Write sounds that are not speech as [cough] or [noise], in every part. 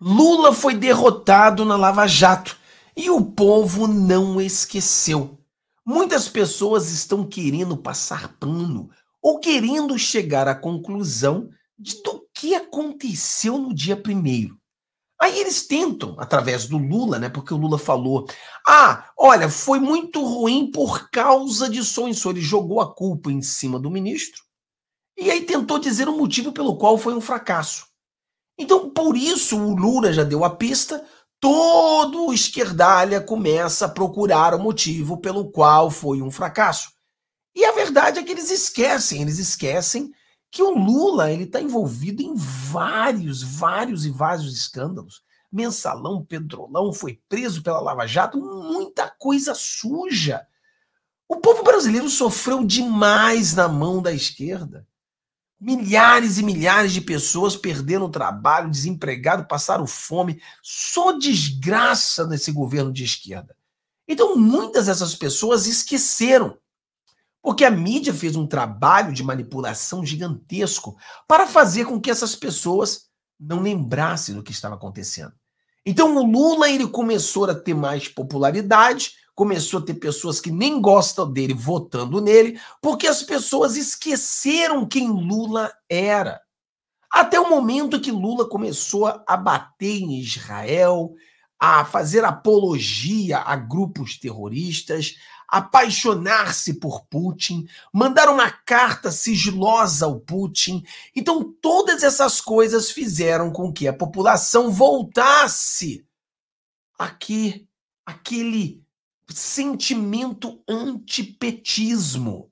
Lula foi derrotado na Lava Jato e o povo não esqueceu. Muitas pessoas estão querendo passar pano ou querendo chegar à conclusão de do que aconteceu no dia primeiro. Aí eles tentam, através do Lula, né? Porque o Lula falou: ah, olha, foi muito ruim por causa de sonso. Ele jogou a culpa em cima do ministro e aí tentou dizer o motivo pelo qual foi um fracasso. Então, por isso, o Lula já deu a pista, todo o esquerdalha começa a procurar o motivo pelo qual foi um fracasso. E a verdade é que eles esquecem, eles esquecem que o Lula ele está envolvido em vários, vários e vários escândalos. Mensalão, Pedrolão, foi preso pela Lava Jato, muita coisa suja. O povo brasileiro sofreu demais na mão da esquerda. Milhares e milhares de pessoas perderam o trabalho, desempregado, passaram fome, só desgraça nesse governo de esquerda. Então, muitas dessas pessoas esqueceram, porque a mídia fez um trabalho de manipulação gigantesco para fazer com que essas pessoas não lembrassem do que estava acontecendo. Então, o Lula ele começou a ter mais popularidade começou a ter pessoas que nem gostam dele votando nele, porque as pessoas esqueceram quem Lula era. Até o momento que Lula começou a bater em Israel, a fazer apologia a grupos terroristas, apaixonar-se por Putin, mandar uma carta sigilosa ao Putin. Então, todas essas coisas fizeram com que a população voltasse aqui, aquele sentimento antipetismo.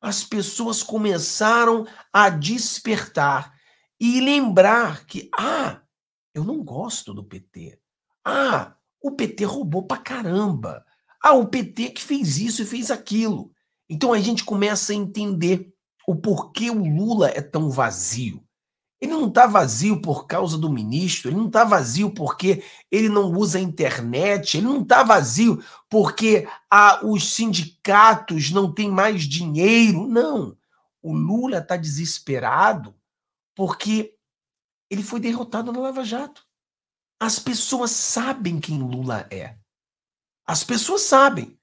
As pessoas começaram a despertar e lembrar que, ah, eu não gosto do PT. Ah, o PT roubou pra caramba. Ah, o PT que fez isso e fez aquilo. Então a gente começa a entender o porquê o Lula é tão vazio. Ele não está vazio por causa do ministro, ele não está vazio porque ele não usa a internet, ele não está vazio porque ah, os sindicatos não têm mais dinheiro. Não. O Lula está desesperado porque ele foi derrotado na Lava Jato. As pessoas sabem quem Lula é. As pessoas sabem.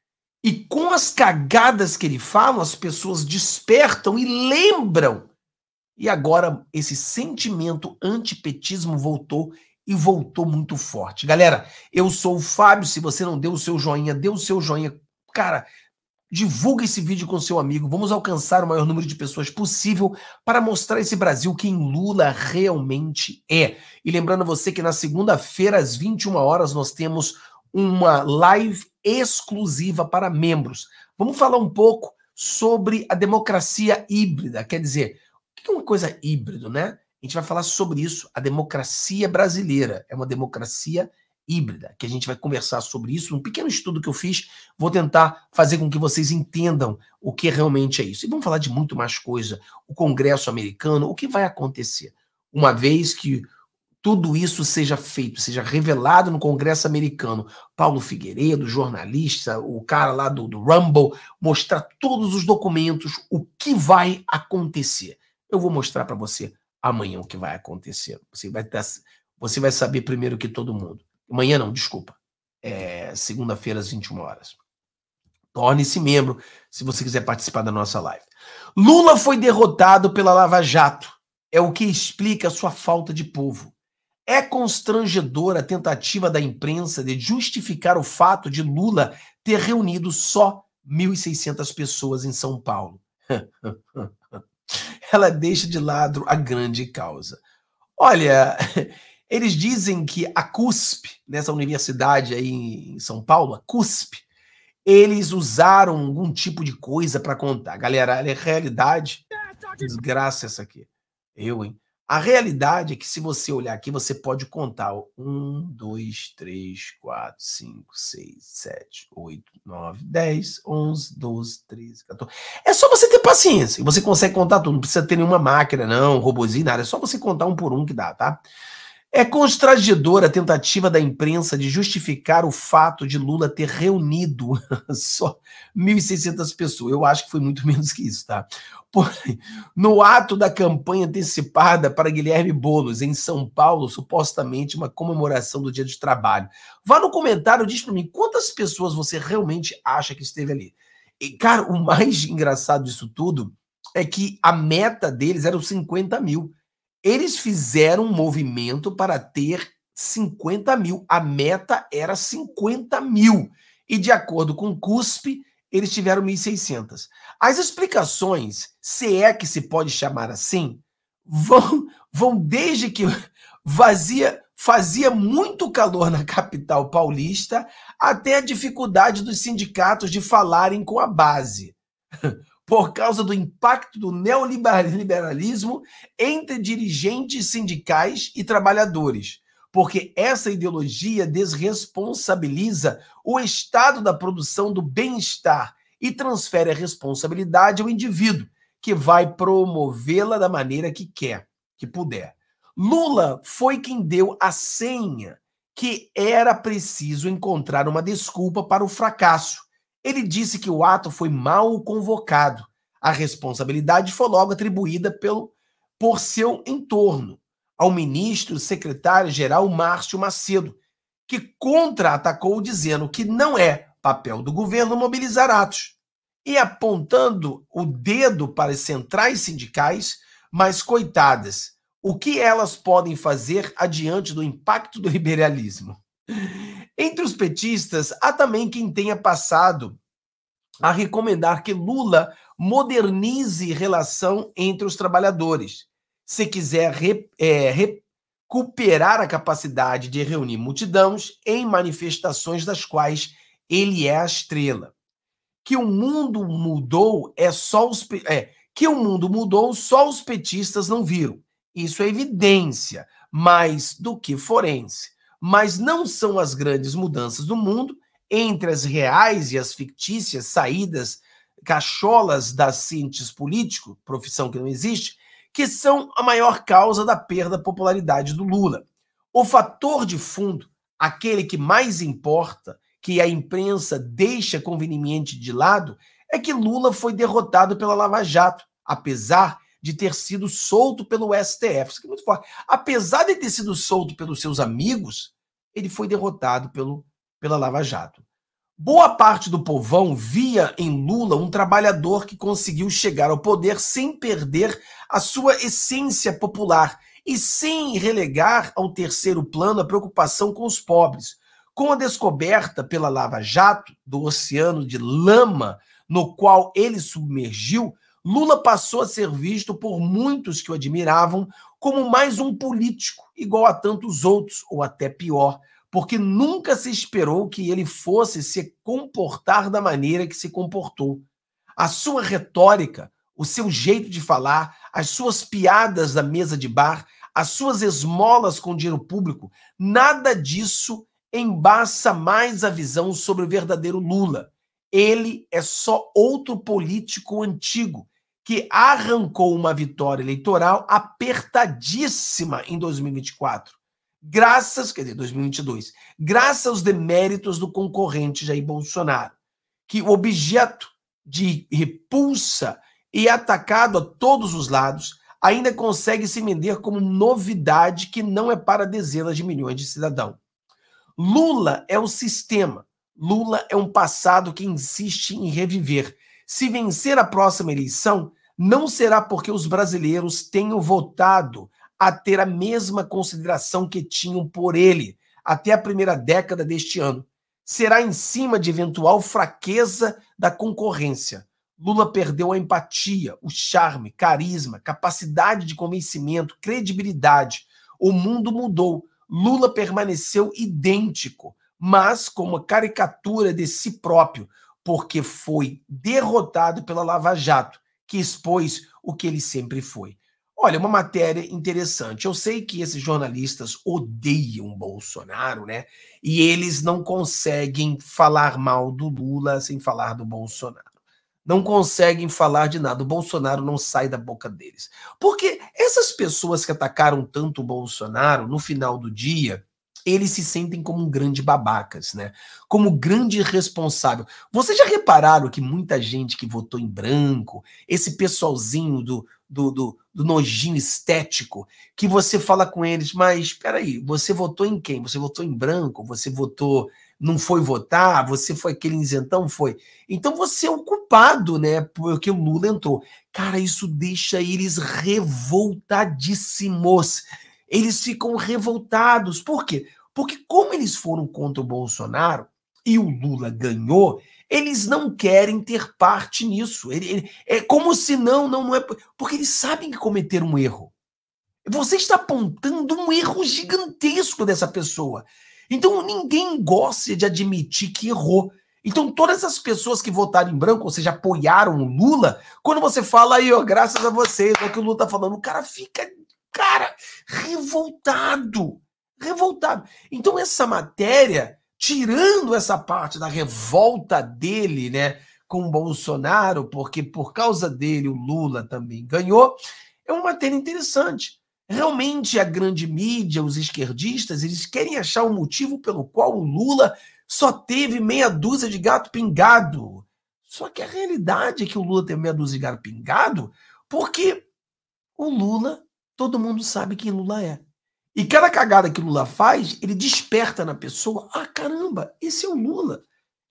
E com as cagadas que ele fala, as pessoas despertam e lembram e agora esse sentimento antipetismo voltou e voltou muito forte. Galera, eu sou o Fábio. Se você não deu o seu joinha, deu o seu joinha. Cara, divulga esse vídeo com seu amigo. Vamos alcançar o maior número de pessoas possível para mostrar esse Brasil quem Lula realmente é. E lembrando você que na segunda-feira, às 21 horas, nós temos uma live exclusiva para membros. Vamos falar um pouco sobre a democracia híbrida, quer dizer, o que é uma coisa híbrido, né? A gente vai falar sobre isso. A democracia brasileira é uma democracia híbrida, que a gente vai conversar sobre isso. Um pequeno estudo que eu fiz, vou tentar fazer com que vocês entendam o que realmente é isso. E vamos falar de muito mais coisa. O Congresso americano, o que vai acontecer? Uma vez que tudo isso seja feito, seja revelado no Congresso americano. Paulo Figueiredo, jornalista, o cara lá do, do Rumble, mostrar todos os documentos, o que vai acontecer. Eu vou mostrar para você amanhã o que vai acontecer. Você vai, ter, tá você vai saber primeiro que todo mundo. Amanhã não, desculpa. É, Segunda-feira, às 21 horas. Torne-se membro se você quiser participar da nossa live. Lula foi derrotado pela Lava Jato. É o que explica sua falta de povo. É constrangedora a tentativa da imprensa de justificar o fato de Lula ter reunido só 1.600 pessoas em São Paulo. [laughs] ela deixa de lado a grande causa. Olha, [laughs] eles dizem que a CUSP, nessa universidade aí em São Paulo, a CUSP, eles usaram algum tipo de coisa para contar. Galera, é realidade. Desgraça essa aqui. Eu, hein? A realidade é que, se você olhar aqui, você pode contar 1, 2, 3, 4, 5, 6, 7, 8, 9, 10, 11, 12, 13, 14. É só você ter paciência e você consegue contar tudo. Não precisa ter nenhuma máquina, não, robozinho, nada. É só você contar um por um que dá, tá? É constrangedora a tentativa da imprensa de justificar o fato de Lula ter reunido [laughs] só 1.600 pessoas. Eu acho que foi muito [laughs] menos que isso, tá? Porém, no ato da campanha antecipada para Guilherme Boulos, em São Paulo, supostamente uma comemoração do Dia do Trabalho. Vá no comentário e diz para mim quantas pessoas você realmente acha que esteve ali. E, cara, o mais [laughs] engraçado disso tudo é que a meta deles era os 50 mil. Eles fizeram um movimento para ter 50 mil. A meta era 50 mil. E de acordo com o CUSP, eles tiveram 1.600. As explicações, se é que se pode chamar assim, vão, vão desde que vazia, fazia muito calor na capital paulista até a dificuldade dos sindicatos de falarem com a base por causa do impacto do neoliberalismo entre dirigentes sindicais e trabalhadores, porque essa ideologia desresponsabiliza o estado da produção do bem-estar e transfere a responsabilidade ao indivíduo, que vai promovê-la da maneira que quer, que puder. Lula foi quem deu a senha que era preciso encontrar uma desculpa para o fracasso ele disse que o ato foi mal convocado. A responsabilidade foi logo atribuída pelo, por seu entorno ao ministro secretário-geral Márcio Macedo, que contra-atacou dizendo que não é papel do governo mobilizar atos e apontando o dedo para as centrais sindicais, mas coitadas, o que elas podem fazer adiante do impacto do liberalismo? Entre os petistas, há também quem tenha passado a recomendar que Lula modernize relação entre os trabalhadores. Se quiser é, recuperar a capacidade de reunir multidões em manifestações das quais ele é a estrela. Que o mundo mudou é só os é, que o mundo mudou só os petistas não viram. Isso é evidência, mais do que forense mas não são as grandes mudanças do mundo, entre as reais e as fictícias saídas, cacholas da cientes político, profissão que não existe, que são a maior causa da perda da popularidade do Lula. O fator de fundo, aquele que mais importa, que a imprensa deixa conveniente de lado, é que Lula foi derrotado pela Lava Jato, apesar de ter sido solto pelo STF. Isso é muito forte. Apesar de ter sido solto pelos seus amigos, ele foi derrotado pelo, pela Lava Jato. Boa parte do povão via em Lula um trabalhador que conseguiu chegar ao poder sem perder a sua essência popular e sem relegar ao terceiro plano a preocupação com os pobres. Com a descoberta pela Lava Jato do oceano de lama no qual ele submergiu, Lula passou a ser visto por muitos que o admiravam como mais um político, igual a tantos outros, ou até pior, porque nunca se esperou que ele fosse se comportar da maneira que se comportou. A sua retórica, o seu jeito de falar, as suas piadas da mesa de bar, as suas esmolas com dinheiro público, nada disso embaça mais a visão sobre o verdadeiro Lula. Ele é só outro político antigo que arrancou uma vitória eleitoral apertadíssima em 2024, graças, quer dizer, 2022, graças aos deméritos do concorrente Jair Bolsonaro, que objeto de repulsa e atacado a todos os lados, ainda consegue se vender como novidade que não é para dezenas de milhões de cidadãos. Lula é o sistema. Lula é um passado que insiste em reviver. Se vencer a próxima eleição, não será porque os brasileiros tenham votado a ter a mesma consideração que tinham por ele até a primeira década deste ano. Será em cima de eventual fraqueza da concorrência. Lula perdeu a empatia, o charme, carisma, capacidade de convencimento, credibilidade. O mundo mudou. Lula permaneceu idêntico, mas com uma caricatura de si próprio, porque foi derrotado pela Lava Jato que expôs o que ele sempre foi. Olha, uma matéria interessante. Eu sei que esses jornalistas odeiam Bolsonaro, né? E eles não conseguem falar mal do Lula sem falar do Bolsonaro. Não conseguem falar de nada. O Bolsonaro não sai da boca deles. Porque essas pessoas que atacaram tanto o Bolsonaro, no final do dia, eles se sentem como um grande babacas, né? Como grande responsável. Vocês já repararam que muita gente que votou em branco, esse pessoalzinho do, do, do, do nojinho estético, que você fala com eles, mas espera aí, você votou em quem? Você votou em branco? Você votou não foi votar, você foi aquele isentão, foi. Então você é o culpado, né? Porque o Lula entrou. Cara, isso deixa eles revoltadíssimos eles ficam revoltados. Por quê? Porque, como eles foram contra o Bolsonaro e o Lula ganhou, eles não querem ter parte nisso. Ele, ele, é como se não, não, não é. Porque eles sabem que cometeram um erro. Você está apontando um erro gigantesco dessa pessoa. Então ninguém gosta de admitir que errou. Então todas as pessoas que votaram em branco, ou seja, apoiaram o Lula, quando você fala aí, ó, graças a vocês, é o que o Lula tá falando, o cara fica Cara, revoltado. Revoltado. Então, essa matéria, tirando essa parte da revolta dele, né? Com o Bolsonaro, porque por causa dele o Lula também ganhou, é uma matéria interessante. Realmente a grande mídia, os esquerdistas, eles querem achar o um motivo pelo qual o Lula só teve meia dúzia de gato pingado. Só que a realidade é que o Lula teve meia dúzia de gato pingado porque o Lula Todo mundo sabe quem Lula é. E cada cagada que Lula faz, ele desperta na pessoa: ah, caramba, esse é o Lula.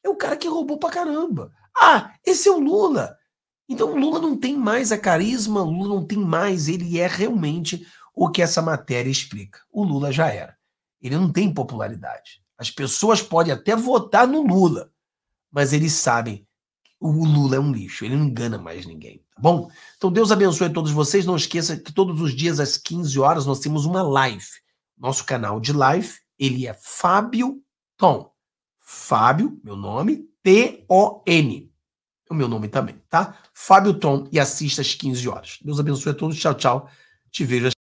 É o cara que roubou pra caramba. Ah, esse é o Lula. Então Lula não tem mais a carisma, Lula não tem mais, ele é realmente o que essa matéria explica. O Lula já era. Ele não tem popularidade. As pessoas podem até votar no Lula, mas eles sabem o Lula é um lixo, ele não engana mais ninguém, tá bom? Então Deus abençoe todos vocês, não esqueça que todos os dias às 15 horas nós temos uma live. Nosso canal de live, ele é Fábio Tom. Fábio, meu nome, T-O-N. É o meu nome também, tá? Fábio Tom e assista às 15 horas. Deus abençoe a todos, tchau, tchau. Te vejo às